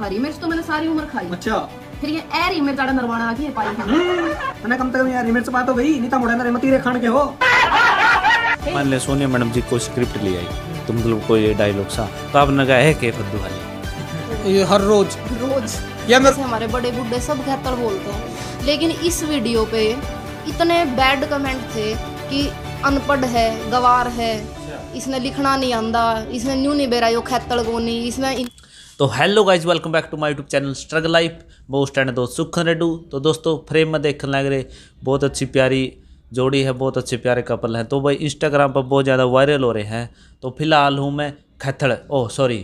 हरी मिर्च तो मैंने सारी उम्र खाई अच्छा फिर ये ऐरी मिर्च आड़ा नरवाना की पाई हम्म। मैंने कम से कम यार मिर्च पा तो गई नहीं नीता तो मोड़ा नरे मतीरे खान के हो मान ले सोनिया मैडम जी को स्क्रिप्ट ले आई तुम लोग को ये डायलॉग सा तो आपने कहा है के फद्दू वाले ये हर रोज रोज या मेरे हमारे बड़े बूढ़े सब कहतर बोलते हैं लेकिन इस वीडियो पे इतने बैड कमेंट थे कि अनपढ़ है गवार है इसने लिखना नहीं आंदा इसने न्यू नहीं बेरा यो खैतल को नहीं इसमें इन... तो hello guys welcome back to my YouTube channel struggle life most and दोस्त सुखन रेडू तो दोस्तों फ्रेम में देखने लग रहे बहुत अच्छी प्यारी जोड़ी है बहुत अच्छे प्यारे कपल हैं तो भाई इंस्टाग्राम पर बहुत ज़्यादा वायरल हो रहे हैं तो फिलहाल हूँ मैं खथड़ ओह सॉरी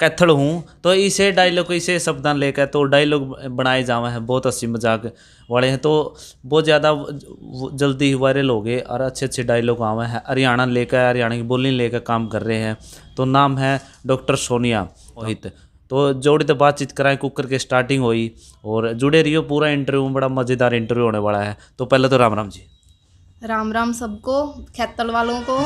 कैथड़ हूँ तो इसे डायलॉग इसे शब्दान लेकर तो डायलॉग बनाए जावे हैं बहुत अच्छी मजाक वाले हैं तो बहुत ज़्यादा जल्दी ही वायरल हो गए और अच्छे अच्छे डायलॉग आवे हैं हरियाणा लेकर हरियाणा की बोली लेकर काम कर रहे हैं तो नाम है डॉक्टर सोनिया मोहित तो जोड़ी तो बातचीत कराएं कुकर के स्टार्टिंग हुई और जुड़े रहियो पूरा इंटरव्यू बड़ा मज़ेदार इंटरव्यू होने वाला है तो पहले तो राम राम जी राम राम सबको खेतल वालों को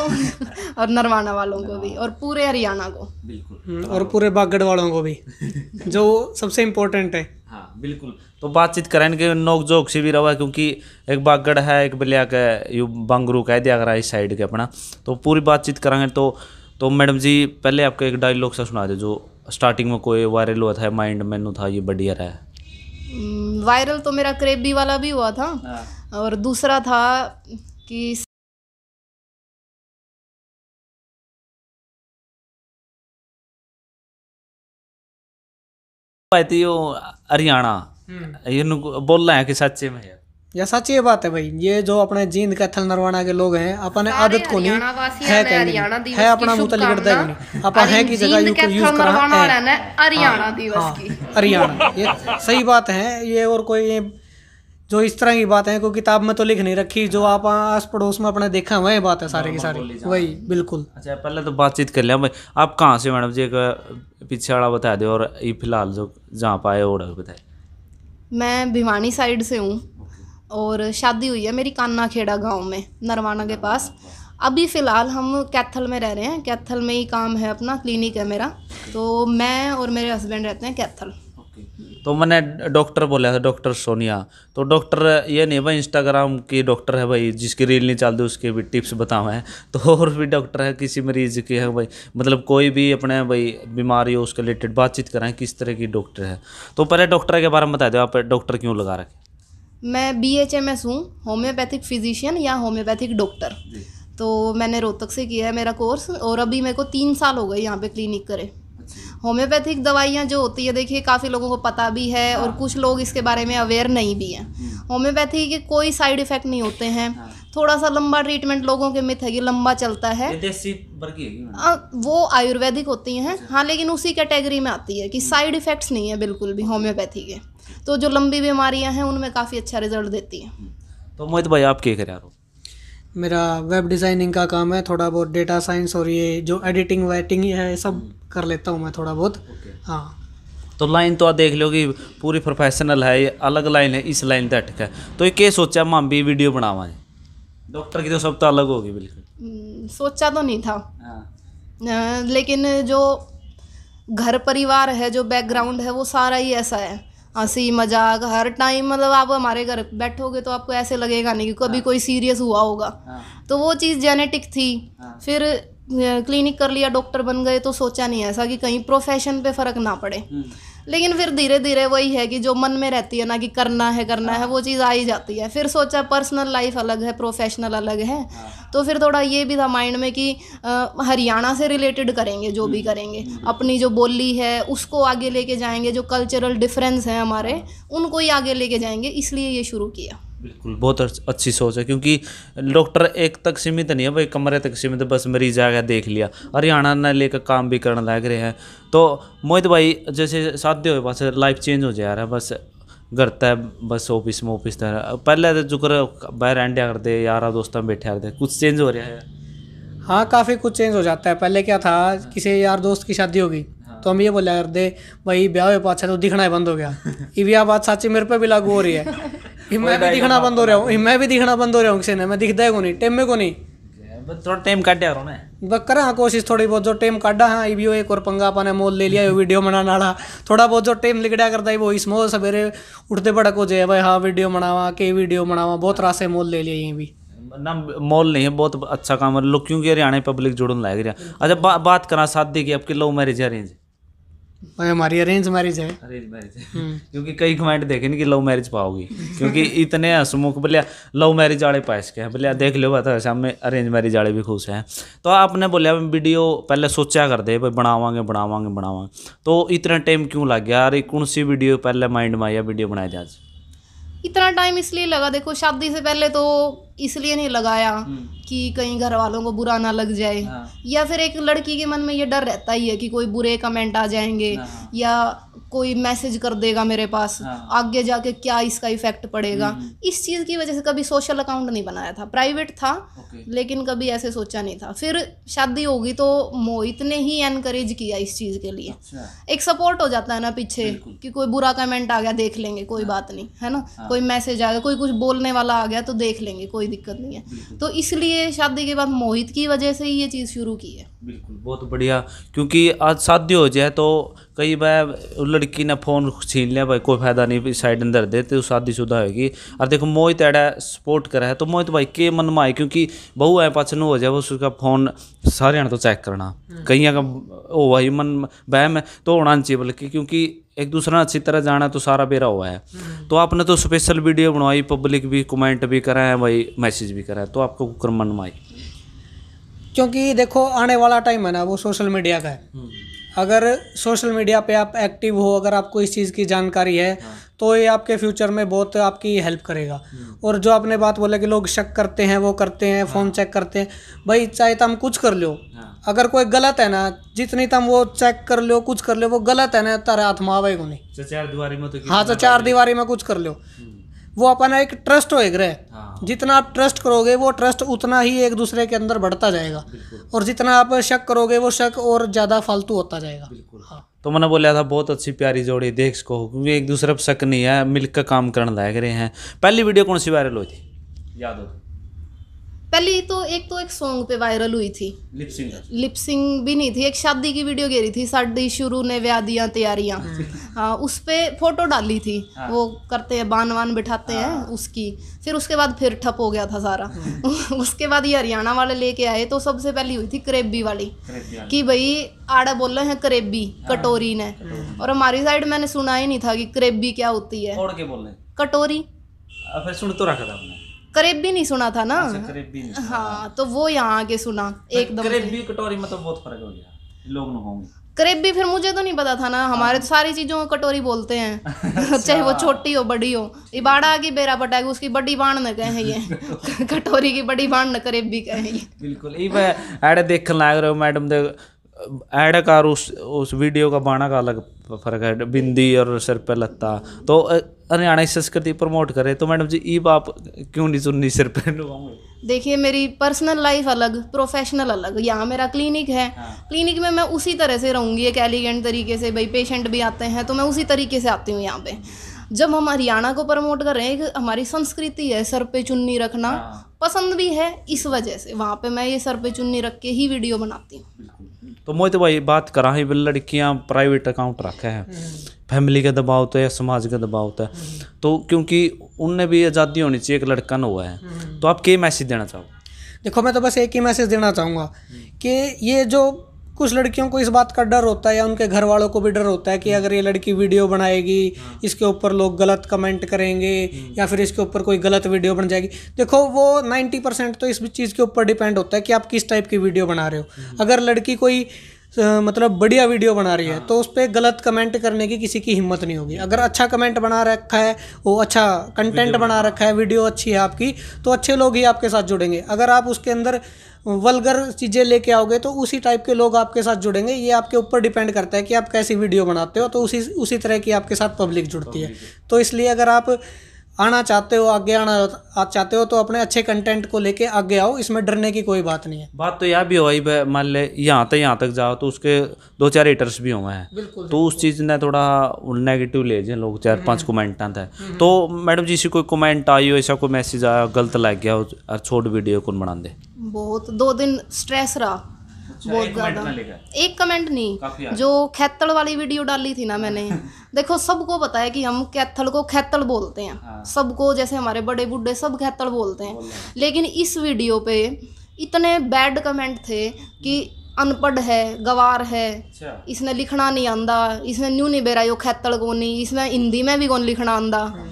और नरवाना वालों को भी और पूरे हरियाणा को बिल्कुल हम्म, तो और पूरे बागड़ वालों को भी जो सबसे इम्पोर्टेंट है हाँ बिल्कुल तो बातचीत करेंगे नोक जोक से भी रहा क्योंकि एक बागड़ है एक बलिया का यू बांगरू कह दिया करा इस साइड के अपना तो पूरी बातचीत करेंगे तो तो मैडम जी पहले आपको एक डायलॉग सा सुना दे जो स्टार्टिंग में कोई वायरल हुआ था माइंड मैनू था ये बढ़िया रहा है वायरल hmm, तो मेरा क्रेबी वाला भी हुआ था हाँ। और दूसरा था कि पाती तो हरियाणा ये hmm. बोलना है कि सच्चे में है यह सच ये बात है भाई ये जो अपने जींद कैथल नरवाना के लोग हैं अपने आदत को नहीं है कहनी है अपना मुंह तली करता है अपन है की जगह यूज यूज कर रहा है हाँ, हरियाणा दिवस हाँ, हरियाणा ये सही बात है ये और कोई जो इस तरह की बात है कोई किताब में तो लिख नहीं रखी जो आप आस पड़ोस में अपने देखा वही बात है सारे की सारी वही बिल्कुल अच्छा पहले तो बातचीत कर लिया भाई आप कहाँ से मैडम जी एक पीछे वाला बता दो और ये फिलहाल जो जहाँ पाए और बताए मैं भिवानी साइड से हूँ और शादी हुई है मेरी काना खेड़ा गाँव में नरवाना के पास अभी फ़िलहाल हम कैथल में रह रहे हैं कैथल में ही काम है अपना क्लिनिक है मेरा तो मैं और मेरे हस्बैंड रहते हैं कैथल तो मैंने डॉक्टर बोला था डॉक्टर सोनिया तो डॉक्टर ये नहीं भाई इंस्टाग्राम की डॉक्टर है भाई जिसकी रील नहीं चलती उसके भी टिप्स बताओ हैं तो और भी डॉक्टर है किसी मरीज के है भाई मतलब कोई भी अपने भाई बीमारी हो उसके रिलेटेड बातचीत कराएं किस तरह की डॉक्टर है तो पहले डॉक्टर के बारे में बता दो आप डॉक्टर क्यों लगा रखें मैं बी एच एम एस हूँ होम्योपैथिक फिजिशियन या होम्योपैथिक डॉक्टर तो मैंने रोहतक से किया है मेरा कोर्स और अभी मेरे को तीन साल हो गए यहाँ पे क्लिनिक करे होम्योपैथिक अच्छा। दवाइयाँ जो होती है देखिए काफ़ी लोगों को पता भी है और हाँ। कुछ लोग इसके बारे में अवेयर नहीं भी हैं होम्योपैथी के कोई साइड इफेक्ट नहीं होते हैं हाँ। थोड़ा सा लंबा ट्रीटमेंट लोगों के मिथ है कि लंबा चलता है आ, हाँ, वो आयुर्वेदिक होती हैं अच्छा। हाँ लेकिन उसी कैटेगरी में आती है कि साइड इफेक्ट्स नहीं है बिल्कुल भी होम्योपैथी के तो जो लंबी बीमारियां हैं उनमें काफ़ी अच्छा रिजल्ट देती हैं तो मोहित भाई आप क्या कर रहे हो मेरा वेब डिज़ाइनिंग का काम है थोड़ा बहुत डेटा साइंस और ये जो एडिटिंग वेटिंग है सब हम्म। कर लेता हूँ मैं थोड़ा बहुत हाँ तो लाइन तो आप देख लो कि पूरी प्रोफेशनल है ये अलग लाइन है इस लाइन तक अटक है तो ये क्या सोचा माम भी वीडियो बनावा डॉक्टर की तो सब तो अलग होगी बिल्कुल हम्म, सोचा तो नहीं था आ, हाँ। लेकिन जो घर परिवार है जो बैकग्राउंड है वो सारा ही ऐसा है हंसी मजाक हर टाइम मतलब आप हमारे घर बैठोगे तो आपको ऐसे लगेगा नहीं कि कभी हाँ। कोई सीरियस हुआ होगा हाँ। तो वो चीज़ जेनेटिक थी हाँ। फिर क्लिनिक कर लिया डॉक्टर बन गए तो सोचा नहीं ऐसा कि कहीं प्रोफेशन पे फ़र्क ना पड़े हम्म। लेकिन फिर धीरे धीरे वही है कि जो मन में रहती है ना कि करना है करना है हाँ। वो चीज़ आ ही जाती है फिर सोचा पर्सनल लाइफ अलग है प्रोफेशनल अलग है हाँ। तो फिर थोड़ा ये भी था माइंड में कि हरियाणा से रिलेटेड करेंगे जो भी हम्म, करेंगे हम्म। अपनी जो बोली है उसको आगे लेके जाएंगे जो कल्चरल डिफरेंस हैं हमारे हाँ। उनको ही आगे लेके जाएंगे इसलिए ये शुरू किया बिल्कुल बहुत अच्छी सोच है क्योंकि डॉक्टर एक तक सीमित नहीं है भाई कमरे तक सीमित बस मरीज आ गया देख लिया हरियाणा ने लेकर काम भी करने लग रहे हैं तो मोहित भाई जैसे साध्य हो बस लाइफ चेंज हो जा रहा है बस घर तय बस ऑफिस में ऑफिस तरह पहले तो जुकर बाहर एंडिया करते यार दोस्तों में बैठे करते कुछ चेंज हो रहा है हाँ काफ़ी कुछ चेंज हो जाता है पहले क्या था हाँ। किसी यार दोस्त की शादी होगी हाँ। तो हम ये बोला करते भाई ब्याह अच्छा तो दिखना ही बंद हो गया ये भी बात सच्ची मेरे पे भी लागू हो रही है मैं भी दिखना बंद हो रहा हूँ मैं भी दिखना बंद हो रहा हूँ किसी ने मैं दिखता है को नहीं टेम को नहीं थोड़ा टाइम काटे करो करा हाँ, कोशिश थोड़ी बहुत जो टाइम काटा हाँ भी एक और पंगा अपने मोल ले लिया वीडियो बनाना वाला थोड़ा बहुत जो टाइम लिखड़ा करता है वो इसमें सवेरे उठते बड़ा को जे भाई हाँ वीडियो बनावा के वीडियो बनावा बहुत रास्ते मोल ले लिया ये भी ना मॉल नहीं है बहुत अच्छा काम है लोग क्योंकि हरियाणा पब्लिक जुड़न लाग रहा अच्छा बा, बात करा शादी की आपकी लव मैरिज अरेंज भाई हमारी अरेंज मैरिज है अरेंज मैरिज है हम्म। क्योंकि कई कमेंट देखे नहीं कि लव मैरिज पाओगी क्योंकि इतने हसमुख बोलिया लव मैरिज वाले पास के हैं बोलिया देख लो बता सामने अरेंज मैरिज वाले भी खुश हैं तो आपने बोलिया वीडियो पहले सोचा कर दे भाई बनावांगे बनावांगे बनावांगे तो इतना टाइम क्यों लग गया अरे कौन सी वीडियो पहले माइंड में आया वीडियो बनाया जाए इतना टाइम इसलिए लगा देखो शादी से पहले तो इसलिए नहीं लगाया हम्म। कि कहीं घर वालों को बुरा ना लग जाए हाँ। या फिर एक लड़की के मन में ये डर रहता ही है कि कोई बुरे कमेंट आ जाएंगे हाँ। या कोई मैसेज कर देगा मेरे पास हाँ। आगे जाके क्या इसका इफेक्ट पड़ेगा हम्म। इस चीज़ की वजह से कभी सोशल अकाउंट नहीं बनाया था प्राइवेट था लेकिन कभी ऐसे सोचा नहीं था फिर शादी होगी तो मोहित ने ही एनकरेज किया इस चीज़ के लिए अच्छा। एक सपोर्ट हो जाता है ना पीछे कि कोई बुरा कमेंट आ गया देख लेंगे कोई हाँ। बात नहीं है ना हाँ। कोई मैसेज आ गया कोई कुछ बोलने वाला आ गया तो देख लेंगे कोई दिक्कत नहीं है तो इसलिए शादी के बाद मोहित की वजह से ही ये चीज़ शुरू की है बिल्कुल बहुत बढ़िया क्योंकि आज शादी हो जाए तो कई बार लड़की ने फ़ोन छीन लिया भाई कोई फ़ायदा नहीं साइड अंदर दे तो शादी शुदा होगी और देखो मोहित ऐडा सपोर्ट करा है तो मोहित भाई के मन में आए क्योंकि बहू आए पाचन हो जाए बस उसका फ़ोन सारे तो चेक करना कई का हो भाई मन वह में तो होना चाहिए बल्कि क्योंकि एक दूसरा अच्छी तरह जाना तो सारा बेरा हुआ है तो आपने तो स्पेशल वीडियो बनवाई पब्लिक भी कमेंट भी करा है भाई मैसेज भी करा है तो आपको कुकर मन में आई क्योंकि देखो आने वाला टाइम है ना वो सोशल मीडिया का है अगर सोशल मीडिया पे आप एक्टिव हो अगर आपको इस चीज़ की जानकारी है हाँ। तो ये आपके फ्यूचर में बहुत आपकी हेल्प करेगा हम्म। और जो आपने बात बोला कि लोग शक करते हैं वो करते हैं फ़ोन हाँ। चेक करते हैं भाई चाहे तुम तो कुछ कर लो हाँ। अगर कोई गलत है ना जितनी तुम तो वो चेक कर लो कुछ कर लो वो गलत है ना तारा हाथ में नहीं चार दीवारी में तो हाँ चार दीवारी में कुछ कर लो हम्म। वो अपना एक ट्रस्ट होएगा हाँ। जितना आप ट्रस्ट करोगे वो ट्रस्ट उतना ही एक दूसरे के अंदर बढ़ता जाएगा और जितना आप शक करोगे वो शक और ज़्यादा फालतू होता जाएगा बिल्कुल हाँ तो मैंने बोला था बहुत अच्छी प्यारी जोड़ी देख को क्योंकि एक दूसरे पर शक नहीं है मिलकर काम करने लायक रहे हैं पहली वीडियो कौन सी वायरल हुई थी याद हो पहले तो एक तो एक सॉन्ग पे वायरल हुई थी लिपसिंग लिपसिंग भी नहीं थी एक शादी की वीडियो गेरी थी शादी शुरू ने व्या दिया तैयारियां हाँ, हाँ उस पर फोटो डाली थी हाँ। वो करते हैं बान वान बिठाते हाँ। हैं उसकी फिर उसके बाद फिर ठप हो गया था सारा हाँ। उसके बाद ये हरियाणा वाले लेके आए तो सबसे पहली हुई थी करेबी वाली कि भाई आड़ा बोल रहे हैं करेबी हाँ। कटोरी ने और हमारी साइड मैंने सुना ही नहीं था कि करेबी क्या होती है कटोरी फिर सुन तो रखा था करीब भी नहीं सुना था ना अच्छा, करीब भी नहीं हाँ तो वो यहाँ आके सुना एकदम करेब कटोरी मतलब बहुत फर्क हो गया लोग होंगे भी फिर मुझे तो नहीं पता था ना हमारे तो सारी चीज़ों को कटोरी बोलते हैं अच्छा। चाहे वो छोटी हो बड़ी हो इबाड़ा की बेरा पटाएगी उसकी बड़ी बाण न कहे ये कटोरी की बड़ी बाण न करेब भी कहें ये बिल्कुल ऐड देखने लग रहे हो मैडम दे ऐड का उस उस वीडियो का बाणा का अलग फ़र्क है बिंदी और सिर पर लत्ता तो हरियाणा संस्कृति प्रमोट करे तो मैडम जी ई बाप क्यों नहीं सुननी सिर पर देखिए मेरी पर्सनल लाइफ अलग प्रोफेशनल अलग यहाँ मेरा क्लिनिक है हाँ। क्लिनिक में मैं उसी तरह से रहूँगी एक एलिगेंट तरीके से भाई पेशेंट भी आते हैं तो मैं उसी तरीके से आती हूँ यहाँ पे जब हम हरियाणा को प्रमोट कर रहे हैं एक हमारी संस्कृति है सर पे चुन्नी रखना हाँ। पसंद भी है इस वजह से वहाँ पे मैं ये सर पे चुन्नी रख के ही वीडियो बनाती हूँ तो मोह तो भाई बात करा ही बिल लड़कियाँ प्राइवेट अकाउंट रखे हैं फैमिली हम्म। का दबाव होता है या समाज का दबाव होता है हम्म। तो क्योंकि उनने भी आज़ादी होनी चाहिए एक लड़का ना हुआ है हम्म। तो आप क्या मैसेज देना चाहोगे देखो मैं तो बस एक ही मैसेज देना चाहूँगा कि ये जो कुछ लड़कियों को इस बात का डर होता है या उनके घर वालों को भी डर होता है कि अगर ये लड़की वीडियो बनाएगी इसके ऊपर लोग गलत कमेंट करेंगे या फिर इसके ऊपर कोई गलत वीडियो बन जाएगी देखो वो 90 परसेंट तो इस चीज़ के ऊपर डिपेंड होता है कि आप किस टाइप की वीडियो बना रहे हो अगर लड़की कोई मतलब बढ़िया वीडियो बना रही है तो उस पर गलत कमेंट करने की किसी की हिम्मत नहीं होगी अगर अच्छा कमेंट बना रखा है वो अच्छा कंटेंट बना रखा है वीडियो अच्छी है आपकी तो अच्छे लोग ही आपके साथ जुड़ेंगे अगर आप उसके अंदर वलगर चीज़ें लेके आओगे तो उसी टाइप के लोग आपके साथ जुड़ेंगे ये आपके ऊपर डिपेंड करता है कि आप कैसी वीडियो बनाते हो तो उसी उसी तरह की आपके साथ पब्लिक जुड़ती है तो इसलिए अगर आप आना चाहते हो आगे आना आप चाहते हो तो अपने अच्छे कंटेंट को लेके आगे आओ इसमें डरने की कोई बात नहीं है बात तो यह भी हो भाई मान ले यहाँ तक यहाँ तक जाओ तो उसके दो चार एटर्स भी हुए हैं तो उस चीज़ ने थोड़ा नेगेटिव ले जाए लोग चार पांच कमेंट आते हैं तो मैडम जी से कोई कमेंट आई हो ऐसा कोई मैसेज आया गलत लग गया और छोट वीडियो कौन बना दे बहुत दो दिन स्ट्रेस रहा अच्छा, एक कमेंट नहीं जो खैतल वाली वीडियो डाली थी ना मैंने देखो सबको पता है कि हम कैथल को खैतल बोलते हैं हाँ। सबको जैसे हमारे बड़े बुढ़े सब खैतल बोलते हैं लेकिन इस वीडियो पे इतने बैड कमेंट थे कि अनपढ़ है गवार है अच्छा। इसने लिखना नहीं आंदा इसने न्यू नहीं बेरा यो खैतल को नहीं इसमें हिंदी में भी कौन लिखना आंदा हाँ,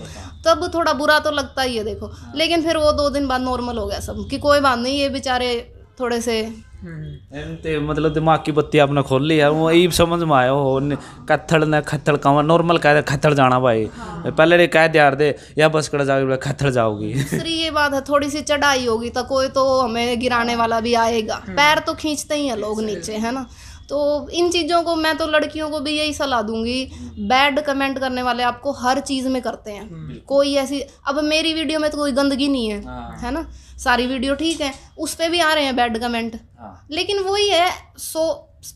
तब थोड़ा बुरा तो लगता ही है देखो हाँ। लेकिन फिर वो दो दिन बाद नॉर्मल हो गया सब कि कोई बात नहीं ये बेचारे थोड़े से हम्म। ते मतलब दिमाग की बत्ती आपने खोल ली है वो यही समझ में आया हो कत्थड़ ने खत्थड़ कहा नॉर्मल कह दिया खत्थड़ जाना भाई हाँ। पहले ये कह दिया दे या बस कड़ जाओगी खत्थड़ जाओगी दूसरी ये बात है थोड़ी सी चढ़ाई होगी तो कोई तो हमें गिराने वाला भी आएगा हम्म। पैर तो खींचते ही है लोग नीचे है ना तो इन चीज़ों को मैं तो लड़कियों को भी यही सलाह दूंगी बैड कमेंट करने वाले आपको हर चीज़ में करते हैं हम्म। कोई ऐसी अब मेरी वीडियो में तो कोई गंदगी नहीं है हाँ। है ना सारी वीडियो ठीक है उस पर भी आ रहे हैं बैड कमेंट हाँ। लेकिन वही है सो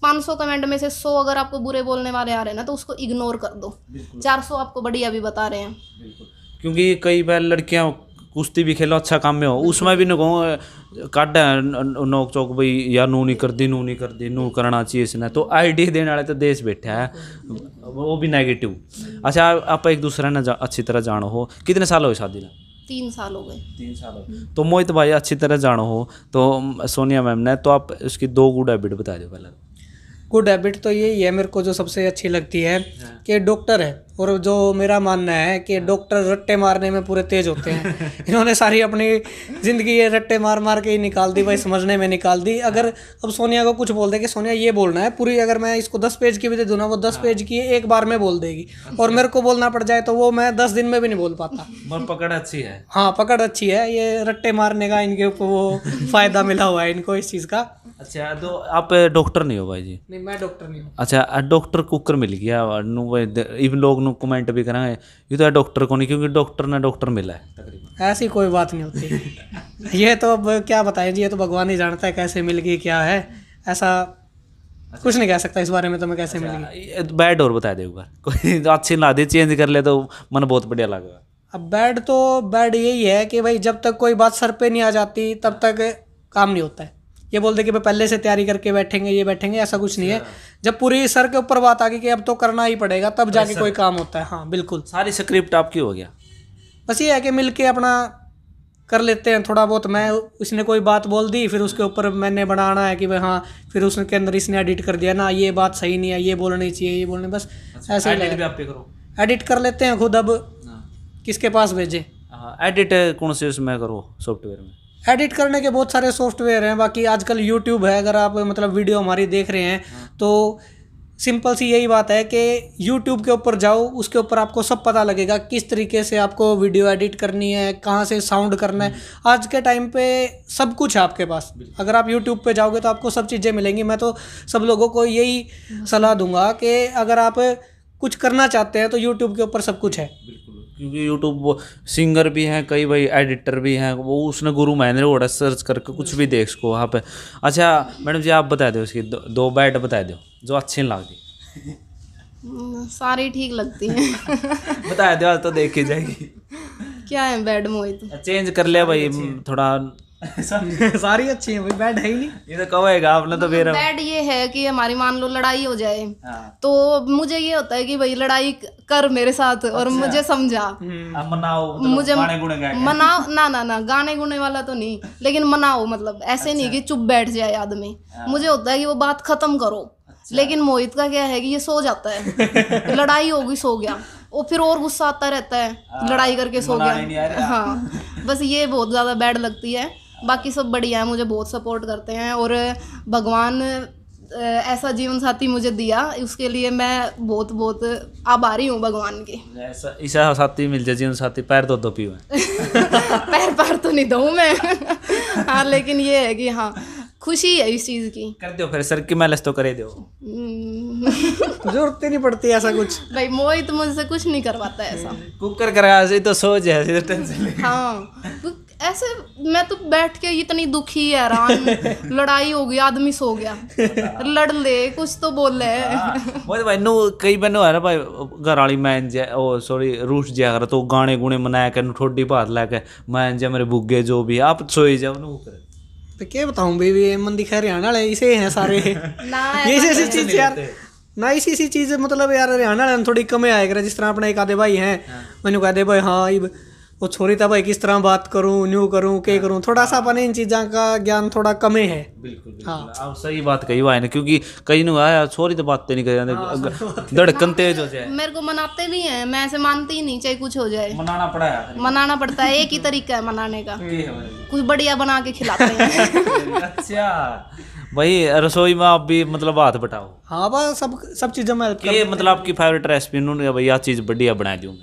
पाँच सौ कमेंट में से सौ अगर आपको बुरे बोलने वाले आ रहे हैं ना तो उसको इग्नोर कर दो चार सौ आपको बढ़िया भी बता रहे हैं क्योंकि कई बार लड़कियां कुश्ती भी खेलो अच्छा काम में हो उसमें भी ना कहूँ काट नोक चौक भाई या नू नहीं कर दी नू नहीं कर दी नू करना चाहिए इसने तो आईडी देने वाले तो देश बैठे हैं वो भी नेगेटिव अच्छा आप एक दूसरे ने अच्छी तरह जानो हो कितने साल हो शादी ना तीन साल हो गए तीन साल हो गए हम्म। तो मोहित भाई अच्छी तरह जानो हो तो सोनिया मैम ने तो आप उसकी दो गुड हैबिट बता दो पहले गुड हैबिट तो यही है मेरे को जो सबसे अच्छी लगती है हाँ। कि डॉक्टर है और जो मेरा मानना है कि डॉक्टर रट्टे मारने में पूरे तेज होते हैं इन्होंने सारी अपनी ज़िंदगी ये रट्टे मार मार के ही निकाल दी भाई समझने में निकाल दी अगर अब सोनिया को कुछ बोल दे कि सोनिया ये बोलना है पूरी अगर मैं इसको दस पेज की भी दे दूँ ना वो दस पेज की एक बार में बोल देगी और मेरे को बोलना पड़ जाए तो वो मैं दस दिन में भी नहीं बोल पाता पकड़ अच्छी है हाँ पकड़ अच्छी है ये रट्टे मारने का इनके ऊपर वो फ़ायदा मिला हुआ है इनको इस चीज़ का अच्छा तो आप डॉक्टर नहीं हो भाई जी नहीं मैं डॉक्टर नहीं हूँ अच्छा डॉक्टर कुकर मिल गया इवन लोग ਨੂੰ ਕਮੈਂਟ ਵੀ ਕਰਾਂਗੇ ਇਹ ਤਾਂ डॉक्टर को नहीं क्योंकि डॉक्टर ने डॉक्टर मिला है तकरीबन ऐसी कोई बात नहीं होती ये तो अब क्या बताएं जी ये तो भगवान ही जानता है कैसे मिल गई क्या है ऐसा अच्छा। कुछ नहीं कह सकता इस बारे में तो मैं कैसे अच्छा, मिल बैड और बता दे एक बार कोई तो अच्छी ना दे चेंज कर ले तो मन बहुत बढ़िया लगेगा अब बैड तो बैड यही है कि भाई जब तक कोई बात सर पे नहीं आ जाती तब तक काम नहीं होता है ये बोल दे कि भाई पहले से तैयारी करके बैठेंगे ये बैठेंगे ऐसा कुछ नहीं है अच्छा। जब पूरी सर के ऊपर बात आ गई कि अब तो करना ही पड़ेगा तब जाके अच्छा। कोई काम होता है हाँ बिल्कुल सारी स्क्रिप्ट आपकी हो गया बस ये है कि मिल के अपना कर लेते हैं थोड़ा बहुत मैं उसने कोई बात बोल दी फिर उसके ऊपर मैंने बनाना है कि भाई हाँ फिर उसके अंदर इसने एडिट कर दिया ना ये बात सही नहीं है ये बोलनी चाहिए ये बोलनी बस अच्छा, ऐसे करो एडिट कर लेते हैं खुद अब हाँ। किसके पास भेजे एडिट हाँ, कौन से उसमें करो सॉफ्टवेयर में एडिट करने के बहुत सारे सॉफ्टवेयर हैं बाकी आजकल यूट्यूब है अगर आप मतलब वीडियो हमारी देख रहे हैं हाँ। तो सिंपल सी यही बात है कि YouTube के ऊपर जाओ उसके ऊपर आपको सब पता लगेगा किस तरीके से आपको वीडियो एडिट करनी है कहाँ से साउंड करना है हम्म। आज के टाइम पे सब कुछ है आपके पास अगर आप YouTube पे जाओगे तो आपको सब चीज़ें मिलेंगी मैं तो सब लोगों को यही सलाह दूंगा कि अगर आप कुछ करना चाहते हैं तो यूट्यूब के ऊपर सब कुछ है क्योंकि यूट्यूब सिंगर भी हैं कई भाई एडिटर भी हैं वो उसने गुरु महेंद्र ओडा सर्च करके कुछ भी देख सको वहाँ पे अच्छा मैडम जी आप बता दो उसकी दो, दो बता दो जो अच्छी लगती हम्म, सारी ठीक लगती हैं बता दो तो देखी जाएगी क्या है बैड मोहित चेंज कर लिया भाई थोड़ा सारी अच्छी है बैड है ही नहीं ये तो कब आएगा आपने तो बेरा बैड ये है कि हमारी मान लो लड़ाई हो जाए हाँ। तो मुझे ये होता है कि भाई लड़ाई कर मेरे साथ और अच्छा। मुझे समझा हम्म। मनाओ तो मुझे मनाओ ना ना ना गाने गुने वाला तो नहीं लेकिन मनाओ मतलब ऐसे नहीं अच्छा। कि चुप बैठ जाए आदमी हाँ। मुझे होता है कि वो बात खत्म करो अच्छा। लेकिन मोहित का क्या है कि ये सो जाता है लड़ाई होगी सो गया और फिर और गुस्सा आता रहता है हाँ। लड़ाई करके सो गया हाँ बस ये बहुत ज्यादा बैड लगती है बाकी सब बढ़िया है मुझे बहुत सपोर्ट करते हैं और भगवान ऐसा जीवन साथी मुझे दिया उसके लिए मैं बहुत बहुत आभारी हूँ भगवान की ऐसा ऐसा साथी मिल जाए जीवन साथी पैर तो दो पीऊँ पैर पैर तो नहीं दो मैं हाँ लेकिन ये है कि हाँ खुशी है इस चीज की कर दो फिर सर की मैलस तो करे दो हम्म। तो जरूरत नहीं पड़ती ऐसा कुछ भाई मोहित मुझसे कुछ नहीं करवाता ऐसा कुकर करा तो सोच है तो हाँ ऐसे मैं तो बैठ के इतनी दुखी हैरान लड़ाई हो गई आदमी सो गया लड़ ले कुछ तो बोल ले हाँ। तो भाई नो कई बार नो भाई घर वाली मैं ओ सॉरी रूठ जिया कर तो गाने गुने मनाया कर ठोडी भात लेके मैं जे मेरे बुग्गे जो भी आप सोई जाओ नो तो क्या बताऊं बेबी मंदी हरियाणा वाले इसे हैं सारे ये ऐसी चीज यार ना इसी इसी चीज मतलब यार हरियाणा वाले थोड़ी कमी आया कर जिस तरह अपने एक आधे भाई हैं हाँ। मैंने कह दे भाई हाँ वो छोरी तब किस तरह बात करूँ न्यू करूँ के हाँ। करूँ थोड़ा सा अपने हाँ। इन चीज़ों का ज्ञान थोड़ा कमे है बिल्कुल, बिल्कुल हाँ सही बात कही हुआ है क्योंकि कई नु आया छोरी तो हाँ, बात नहीं कर हाँ, धड़कन तेज हो जाए मेरे को मनाते नहीं है मैं ऐसे मानती नहीं चाहे कुछ हो जाए मनाना पड़ा है मनाना पड़ता है एक ही तरीका है मनाने का कुछ बढ़िया बना के खिलाते हैं अच्छा भाई रसोई में आप भी मतलब हाथ बटाओ हाँ बस सब सब चीजें में मतलब आपकी फेवरेट रेसिपी उन्होंने चीज़ बढ़िया बना दूँ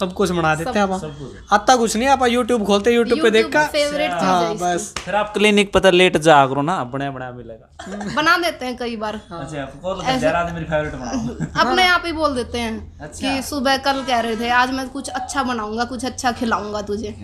सब कुछ बना देते हैं आप आता कुछ नहीं आप यूट्यूब खोलते यूट्यूब पे देख का हाँ बस फिर आप क्लिनिक पता लेट जा करो ना बढ़िया बढ़िया मिलेगा बना देते हैं कई बार हाँ। अच्छा मेरी फेवरेट अपने आप ही बोल देते हैं अच्छा। कि सुबह कल कह रहे थे आज मैं कुछ अच्छा बनाऊंगा कुछ अच्छा खिलाऊंगा तुझे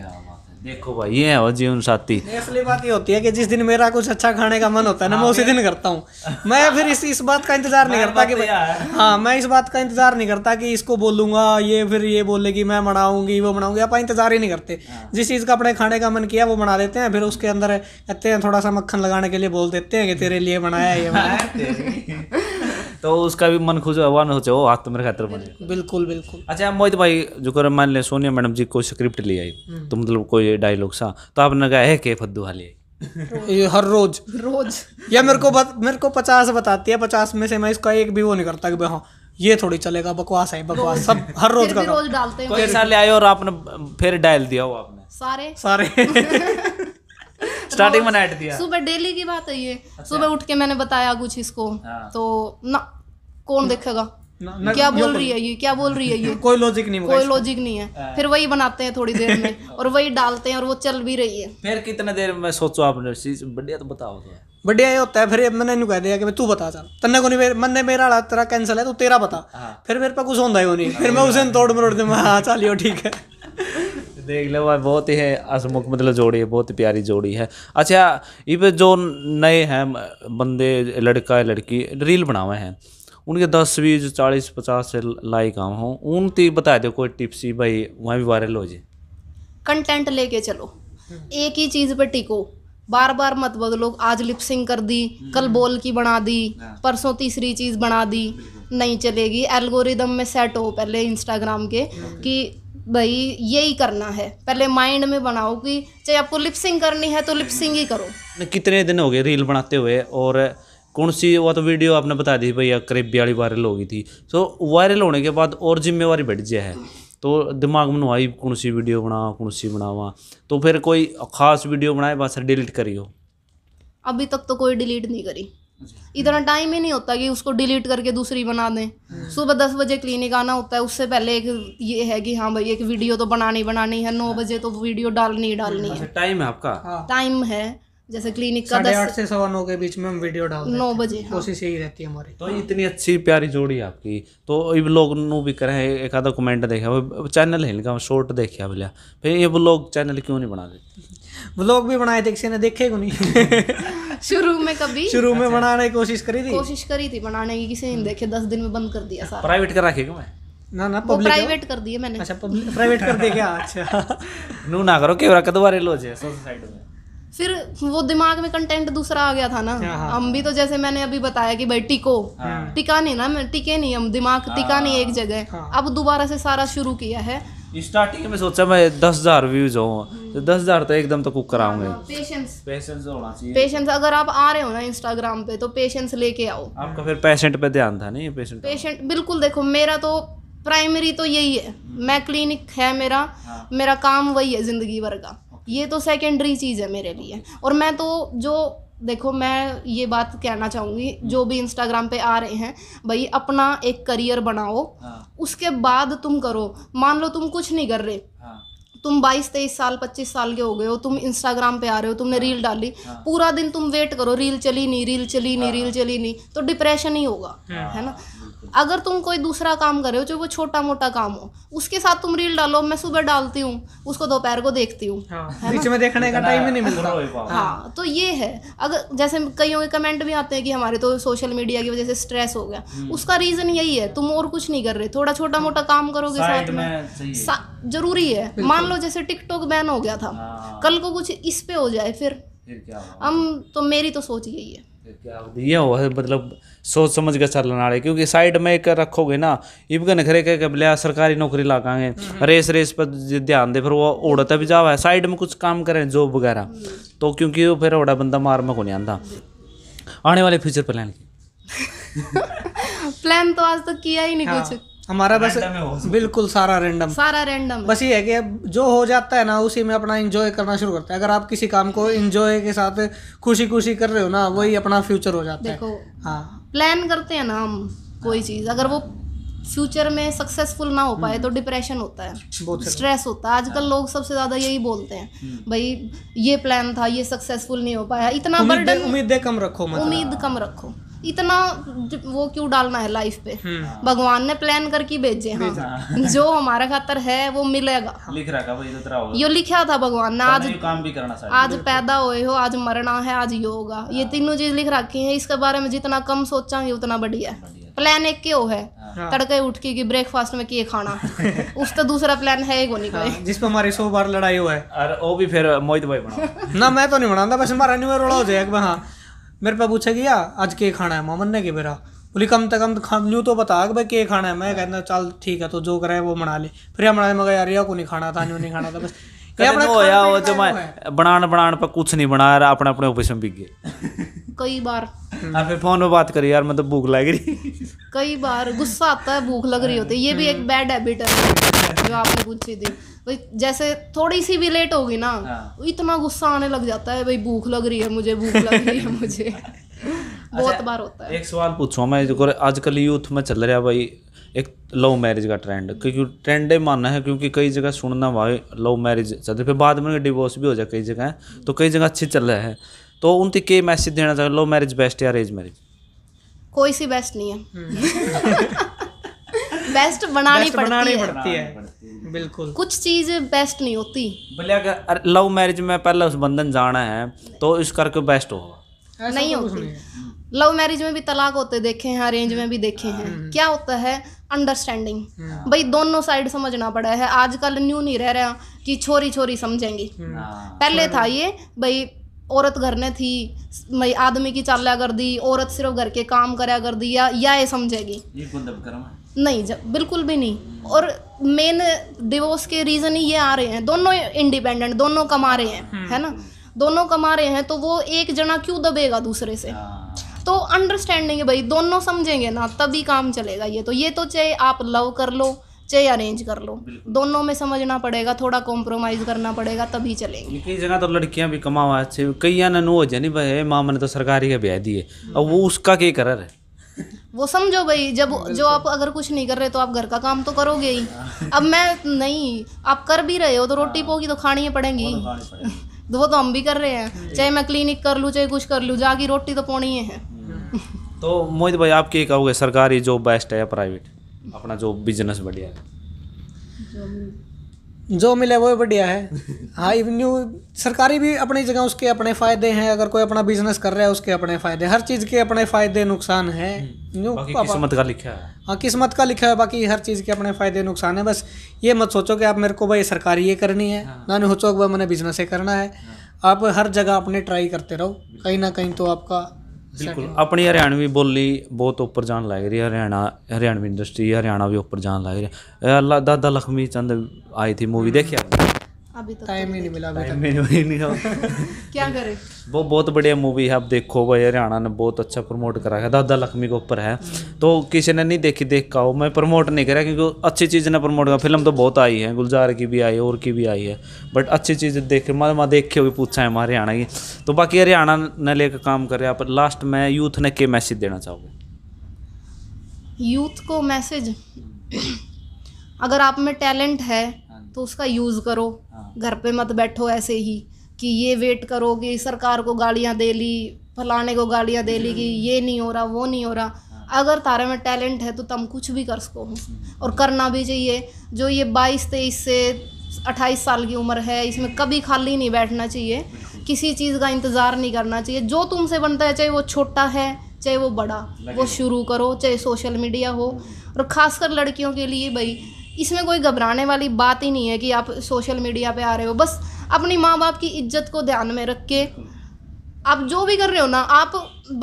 देखो भाई ये है जीवन साथी असली बात ये होती है कि जिस दिन मेरा कुछ अच्छा खाने का मन होता है ना मैं हाँ उसी दिन करता हूँ मैं फिर इस इस बात का इंतजार नहीं करता कि हाँ मैं इस बात का इंतजार नहीं करता कि इसको बोलूंगा ये फिर ये बोलेगी मैं बनाऊंगी वो बनाऊंगी आप इंतजार ही नहीं करते हाँ। जिस चीज़ का अपने खाने का मन किया वो बना देते हैं फिर उसके अंदर कहते हैं थोड़ा सा मक्खन लगाने के लिए बोल देते हैं कि तेरे लिए बनाया ये बनाया तो उसका भी मन खुश हुआ हो जाओ हाथ मेरे खातर बने बिल्कुल बिल्कुल अच्छा मोहित भाई जो कर मान ले सोनिया मैडम जी कोई स्क्रिप्ट ले आई हम्म। तो मतलब कोई डायलॉग सा तो आपने कहा है के फद्दू हाल ये हर रोज रोज या मेरे को बत, मेरे को पचास बताती है पचास में से मैं इसका एक भी वो नहीं करता कि हाँ ये थोड़ी चलेगा बकवास है बकवास सब हर रोज का रोज डालते हैं कोई साल आए और आपने फिर डायल दिया हो आपने सारे सारे स्टार्टिंग में डांट दिया सुबह डेली की बात है ये अच्छा। सुबह उठ के मैंने बताया कुछ इसको हाँ। तो ना कौन देखेगा ना, क्या बोल रही है ये क्या बोल रही है ये कोई लॉजिक नहीं कोई लॉजिक नहीं है हाँ। फिर वही बनाते हैं थोड़ी देर में और वही डालते हैं और वो चल भी रही है फिर कितने देर में सोचो आपने बढ़िया तो बताओ तो बढ़िया ये होता है फिर मैंने इन्हें कह दिया कि तू बता चल तन्ने को नहीं मेरे मन ने मेरा हालात तेरा कैंसिल है तू तेरा बता हाँ। फिर मेरे पास कुछ होता ही नहीं फिर मैं उसे तोड़ मरोड़ दूँ हाँ चलियो ठीक है देख लो भाई बहुत ही असमुख मतलब जोड़ी है बहुत ही प्यारी जोड़ी है अच्छा ये जो नए हैं बंदे लड़का लड़की रील बनावे हैं उनके दस बीस चालीस पचास से लाई काम हो उन ती बता दो कोई टिप्स ही भाई वहाँ भी वायरल हो जाए कंटेंट लेके चलो एक ही चीज़ पे टिको बार बार मत बदलो आज लिपसिंग कर दी कल हम्म। बोल की बना दी हाँ। परसों तीसरी चीज़ बना दी नहीं चलेगी एल्गोरिदम में सेट हो पहले इंस्टाग्राम के हाँ। कि भाई यही करना है पहले माइंड में बनाओ कि चाहे आपको लिपसिंग करनी है तो लिपसिंग ही करो कितने दिन हो गए रील बनाते हुए और कौन सी वो तो वीडियो आपने बता दी भैया करीब बयालीस वायरल हो गई थी सो वायरल होने के बाद और जिम्मेवारी बढ़ जाए है तो दिमाग में आई कौन सी वीडियो बनावा कौन सी बनावा तो फिर कोई खास वीडियो बनाए बस डिलीट करियो अभी तक तो कोई डिलीट नहीं करी इतना टाइम ही नहीं होता कि उसको डिलीट करके दूसरी बना दें सुबह दस बजे क्लिनिक आना होता है उससे पहले एक ये है कि हाँ भाई एक वीडियो तो बनानी बनानी है नौ बजे तो वीडियो डालनी डालनी अच्छा, है टाइम है आपका टाइम है जैसे क्लिनिक का आठ से सवा नौ के बीच में हम वीडियो डाल नौ बजे कोशिश हाँ। यही रहती है हमारी तो हाँ। इतनी अच्छी प्यारी जोड़ी आपकी तो इब लोग नु भी करें एक आधा कमेंट देखा चैनल है इनका शॉर्ट देखा बोलिया फिर ये ब्लॉग चैनल क्यों नहीं बना देते ब्लॉग भी बनाए थे किसी ने देखे को नहीं शुरू में कभी शुरू में अच्छा। बनाने की कोशिश करी थी कोशिश करी थी बनाने की किसी ने देखे दस दिन में बंद कर दिया सारा प्राइवेट करा के मैं ना ना पब्लिक प्राइवेट कर दिए मैंने अच्छा प्राइवेट कर दे क्या अच्छा नू ना करो कैमरा कदवारे लो जे सोसाइटी में फिर वो दिमाग में कंटेंट दूसरा आ गया था ना हाँ, हाँ, हम भी तो जैसे मैंने अभी बताया कि भाई टिको हाँ। टिका नहीं ना टिके नहीं हम दिमाग टिका नहीं एक जगह अब दोबारा से सारा शुरू किया है स्टार्टिंग में सोचा मैं दस हजार व्यूज हो तो दस हजार तो एकदम तो कुक कराऊंगे पेशेंस पेशेंस होना चाहिए पेशेंस अगर आप आ रहे हो ना इंस्टाग्राम पे तो पेशेंस लेके आओ आपका फिर पेशेंट पे ध्यान था नहीं पेशेंट पेशेंट बिल्कुल देखो मेरा तो प्राइमरी तो यही है हम्म। मैं क्लिनिक है मेरा मेरा काम वही है जिंदगी भर का ये तो सेकेंडरी चीज़ है मेरे लिए और मैं तो जो देखो मैं ये बात कहना चाहूँगी हम्म। जो भी इंस्टाग्राम पे आ रहे हैं भाई अपना एक करियर बनाओ हाँ। उसके बाद तुम करो मान लो तुम कुछ नहीं कर रहे हाँ। तुम 22 तेईस साल 25 साल के हो गए हो तुम इंस्टाग्राम पे आ रहे हो तुमने रील हाँ। डाली पूरा दिन तुम वेट करो रील चली नहीं रील चली नहीं रील चली नहीं तो डिप्रेशन ही होगा है ना अगर तुम कोई दूसरा काम कर रहे हो जो वो छोटा मोटा काम हो उसके साथ तुम रील डालो मैं सुबह डालती हूँ उसको दोपहर को देखती हूँ हाँ, बीच में देखने का टाइम ही नहीं मिलता हाँ तो ये है अगर जैसे कईयों के कमेंट भी आते हैं कि हमारे तो सोशल मीडिया की वजह से स्ट्रेस हो गया हम्म। उसका रीजन यही है तुम और कुछ नहीं कर रहे थोड़ा छोटा मोटा काम करोगे साथ में जरूरी है मान लो जैसे टिकटॉक बैन हो गया था हाँ। कल को कुछ इस पे हो जाए फिर हम तो मेरी तो सोच यही है दिया हुआ मतलब सोच समझ के चलना रहे क्योंकि साइड में एक रखोगे ना इबकन खरे कह के बोले सरकारी नौकरी लागांगे हम्म। रेस रेस पर ध्यान दे फिर वो ओढ़ते भी जावा है साइड में कुछ काम करें जॉब वगैरह हम्म। तो क्योंकि वो फिर ओड़ा बंदा मार में को नहीं आता आने वाले फ्यूचर प्लान प्लान तो आज तक तो किया ही नहीं हाँ। कुछ हमारा बस बिल्कुल सारा रेंडम सारा रेंडम बस ये है कि जो हो जाता है ना उसी में अपना इंजॉय करना शुरू करते हैं अगर आप किसी काम को इंजॉय के साथ खुशी खुशी कर रहे हो ना वही अपना फ्यूचर हो जाता देखो, है हाँ प्लान करते हैं ना हम कोई हाँ। चीज़ अगर वो फ्यूचर में सक्सेसफुल ना हो पाए हम्म। तो डिप्रेशन होता है स्ट्रेस होता है आजकल हाँ। लोग सबसे ज्यादा यही बोलते हैं हम्म। भाई ये प्लान था ये सक्सेसफुल नहीं हो पाया इतना बर्डन उम्मीदें कम रखो उम्मीद कम रखो इतना वो क्यों डालना है लाइफ पे हम्म। भगवान ने प्लान करके भेजे हाँ जो हमारा खातर है वो मिलेगा हाँ। लिख रखा भाई यो लिखा था भगवान ने आज काम भी करना आज पैदा हुए हो आज मरना है आज ये होगा ये तीनों चीज लिख रखी है इसके बारे में जितना कम सोचांगे उतना बढ़िया है प्लान एक के क्यों है हाँ। हाँ। तड़के उठ के ब्रेकफास्ट में किए खाना उसका तो दूसरा प्लान है ही नहीं कोई जिस पर हमारी सौ बार लड़ाई हुआ है और वो भी फिर मोहित भाई बना ना मैं तो नहीं बनाता बस हमारा न्यू ईयर हो जाएगा हाँ मेरे पे पूछा गया आज के खाना है मोमन ने कि मेरा बोली कम से कम न्यू तो, तो बता कि भाई के खाना है मैं कहना चल ठीक है तो जो करे वो बना ले फिर बना मगर यार या को नहीं खाना था नहीं खाना था तो बस होया वो जो तो मैं बनान बनान पर कुछ नहीं बनाया रहा अपने अपने ऑफिस में बिक गए कई बार और हम्म। हाँ, फिर फोन में बात करी यार मतलब भूख लग रही कई बार गुस्सा आता है भूख लग रही होती है ये भी एक बैड हम्म। हैबिट है जो आपने पूछी थी भाई जैसे थोड़ी सी भी लेट होगी ना हाँ। इतना गुस्सा आने लग जाता है भाई भूख लग रही है मुझे भूख लग रही है मुझे अच्छा, बहुत बार होता है एक सवाल पूछो मैं जो आजकल यूथ में चल रहा भाई एक लव मैरिज का ट्रेंड क्योंकि ट्रेंड ही मानना है क्योंकि कई जगह सुनना भाई लव मैरिज चल फिर बाद में डिवोर्स भी हो जाए कई जगह तो कई जगह अच्छी चल रहा है तो उनकी के मैसेज देना चाहिए लव मैरिज बेस्ट या अरेंज मैरिज कोई सी बेस्ट नहीं है बेस्ट हम्म। बनानी पडती है बिल्कुल कुछ चीज बेस्ट नहीं होती भले अगर लव मैरिज में पहले उस बंधन जाना है तो इस करके बेस्ट होगा नहीं तो होती लव मैरिज में भी तलाक होते देखे हैं अरेंज में भी देखे हैं हम्म। क्या होता है अंडरस्टैंडिंग हम्म। भाई दोनों साइड समझना पड़ा है आजकल न्यू नहीं रह रहा कि हम्म। हाँ। छोरी छोरी समझेंगी पहले था ये भाई औरत घर ने थी भाई आदमी की चाल्या कर दी औरत सिर्फ घर के काम करा कर दी या, या ये समझेगी ये नहीं जब बिल्कुल भी नहीं और मेन डिवोर्स के रीज़न ही ये आ रहे हैं दोनों इंडिपेंडेंट दोनों कमा रहे हैं हम्म। है ना दोनों कमा रहे हैं तो वो एक जना क्यों दबेगा दूसरे से हाँ। तो अंडरस्टैंडिंग है भाई दोनों समझेंगे ना तभी काम चलेगा ये तो ये तो चाहे आप लव कर लो चाहे अरेंज कर लो दोनों में समझना पड़ेगा थोड़ा कॉम्प्रोमाइज करना पड़ेगा तभी चलेंगे कई जगह तो लड़कियां भी कमावा अच्छे कई या नो हो नहीं भाई माँ मैंने तो सरकारी का ब्याह दी है अब हम्म। वो उसका क्या करर है वो समझो भाई जब जो आप अगर कुछ नहीं कर रहे तो आप घर का काम तो करोगे ही अब मैं नहीं आप कर भी रहे हो तो रोटी हाँ। पोगी तो खानी पड़ेंगी तो, तो वो तो हम भी कर रहे हैं चाहे मैं क्लिनिक कर लूँ चाहे कुछ कर लूँ जाके रोटी तो पौनी है हम्म। तो मोहित भाई आप क्या कहोगे सरकारी जॉब बेस्ट है या प्राइवेट अपना जो बिजनेस बढ़िया है जो मिले वो बढ़िया है हाँ न्यू सरकारी भी अपनी जगह उसके अपने फ़ायदे हैं अगर कोई अपना बिजनेस कर रहा है उसके अपने फ़ायदे हर चीज़ के अपने फ़ायदे नुकसान है हम्म। न्यू किस्मत का लिखा है हाँ किस्मत का लिखा है बाकी हर चीज़ के अपने फ़ायदे नुकसान है बस ये मत सोचो कि आप मेरे को भाई सरकारी ये करनी है हाँ। ना नहीं सोचो भाई मैंने बिजनेस ये करना है हाँ। आप हर जगह अपने ट्राई करते रहो कहीं ना कहीं तो आपका ਬਿਲਕੁਲ ਆਪਣੀ ਹਰਿਆਣਵੀ ਬੋਲੀ ਬਹੁਤ ਉੱਪਰ ਜਾਣ ਲੱਗ ਰਹੀ ਹੈ ਹਰਿਆਣਾ ਹਰਿਆਣਵੀ ਇੰਡਸਟਰੀ ਹਰਿਆਣਾ ਵੀ ਉੱਪਰ ਜਾਣ ਲੱਗ ਰਿਹਾ ਅੱਲਾ ਦਾਦਾ ਲਖਮੀ ਚੰਦ ਆਈ ਥੀ ਮੂਵੀ ਦੇਖਿਆ अभी टाइम तो ही नहीं मिला अभी नहीं क्या करे वो बहुत बढ़िया मूवी है आप देखो भाई हरियाणा ने बहुत अच्छा प्रमोट करा है दादा लक्ष्मी के ऊपर है हम्म। तो किसी ने नहीं देखी देख का मैं प्रमोट नहीं करा क्योंकि अच्छी चीज़ ने प्रमोट करा फिल्म तो बहुत आई है गुलजार की भी आई है और की भी आई है बट अच्छी चीज़ देख माँ माँ देखे हुए पूछा है हमारे हरियाणा की तो बाकी हरियाणा ने लेकर काम कर रहा पर लास्ट में यूथ ने क्या मैसेज देना चाहोगे यूथ को मैसेज अगर आप में टैलेंट है तो उसका यूज़ करो हाँ। घर पे मत बैठो ऐसे ही कि ये वेट करो कि सरकार को गालियाँ दे ली फलाने को गालियाँ दे ली कि हम्म। ये नहीं हो रहा वो नहीं हो रहा हाँ। अगर तारे में टैलेंट है तो तुम कुछ भी कर सको हम्म। और करना भी चाहिए जो ये बाईस तेईस से अट्ठाईस साल की उम्र है इसमें कभी खाली नहीं बैठना चाहिए किसी चीज़ का इंतज़ार नहीं करना चाहिए जो तुमसे बनता है चाहे वो छोटा है चाहे वो बड़ा वो शुरू करो चाहे सोशल मीडिया हो हम्म। और ख़ासकर लड़कियों के लिए भाई इसमें कोई घबराने वाली बात ही नहीं है कि आप सोशल मीडिया पे आ रहे हो बस अपनी माँ बाप की इज्जत को ध्यान में रख के आप जो भी कर रहे हो ना आप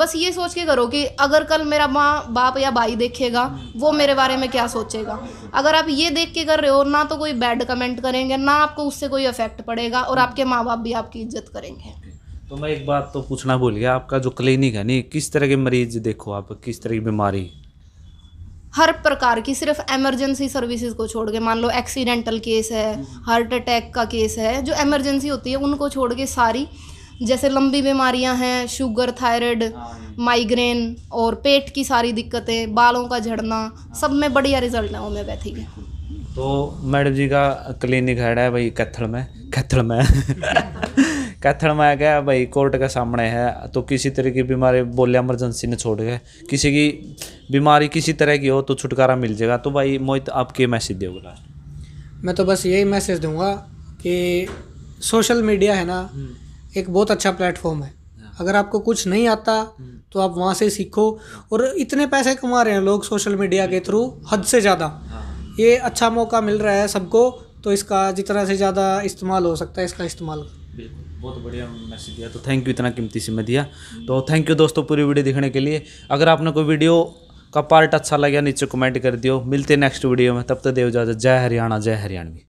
बस ये सोच के करो कि अगर कल मेरा माँ बाप या भाई देखेगा वो मेरे बारे में क्या सोचेगा अगर आप ये देख के कर रहे हो ना तो कोई बैड कमेंट करेंगे ना आपको उससे कोई इफेक्ट पड़ेगा और आपके माँ बाप भी आपकी इज्जत करेंगे तो मैं एक बात तो पूछना भूल गया आपका जो क्लिनिक है नहीं किस तरह के मरीज देखो आप किस तरह की बीमारी हर प्रकार की सिर्फ एमरजेंसी सर्विसेज को छोड़ के मान लो एक्सीडेंटल केस है हार्ट अटैक का केस है जो एमरजेंसी होती है उनको छोड़ के सारी जैसे लंबी बीमारियां हैं शुगर थायराइड माइग्रेन और पेट की सारी दिक्कतें बालों का झड़ना हाँ। सब में बढ़िया रिजल्ट है होम्योपैथी के तो मैडम जी का क्लिनिक है भाई कैथल में कैथल में कैथल में आ गया भाई कोर्ट के सामने है तो किसी तरह की बीमारी बोले एमरजेंसी ने छोड़ गए किसी की बीमारी किसी तरह की हो तो छुटकारा मिल जाएगा तो भाई मोहित आप मैसेज दे मैं तो बस यही मैसेज दूंगा कि सोशल मीडिया है ना हम्म। एक बहुत अच्छा प्लेटफॉर्म है हाँ। अगर आपको कुछ नहीं आता हम्म। तो आप वहाँ से सीखो और इतने पैसे कमा रहे हैं लोग सोशल मीडिया के थ्रू हद से ज़्यादा हाँ। ये अच्छा मौका मिल रहा है सबको तो इसका जितना से ज़्यादा इस्तेमाल हो सकता है इसका इस्तेमाल बिल्कुल बहुत बढ़िया मैसेज दिया तो थैंक यू इतना कीमती से मैं दिया तो थैंक यू दोस्तों पूरी वीडियो देखने के लिए अगर आपने कोई वीडियो का पार्ट अच्छा लगे नीचे कमेंट कर दियो मिलते नेक्स्ट वीडियो में तब तक देव इजाजत जय हरियाणा जय हरियाणवी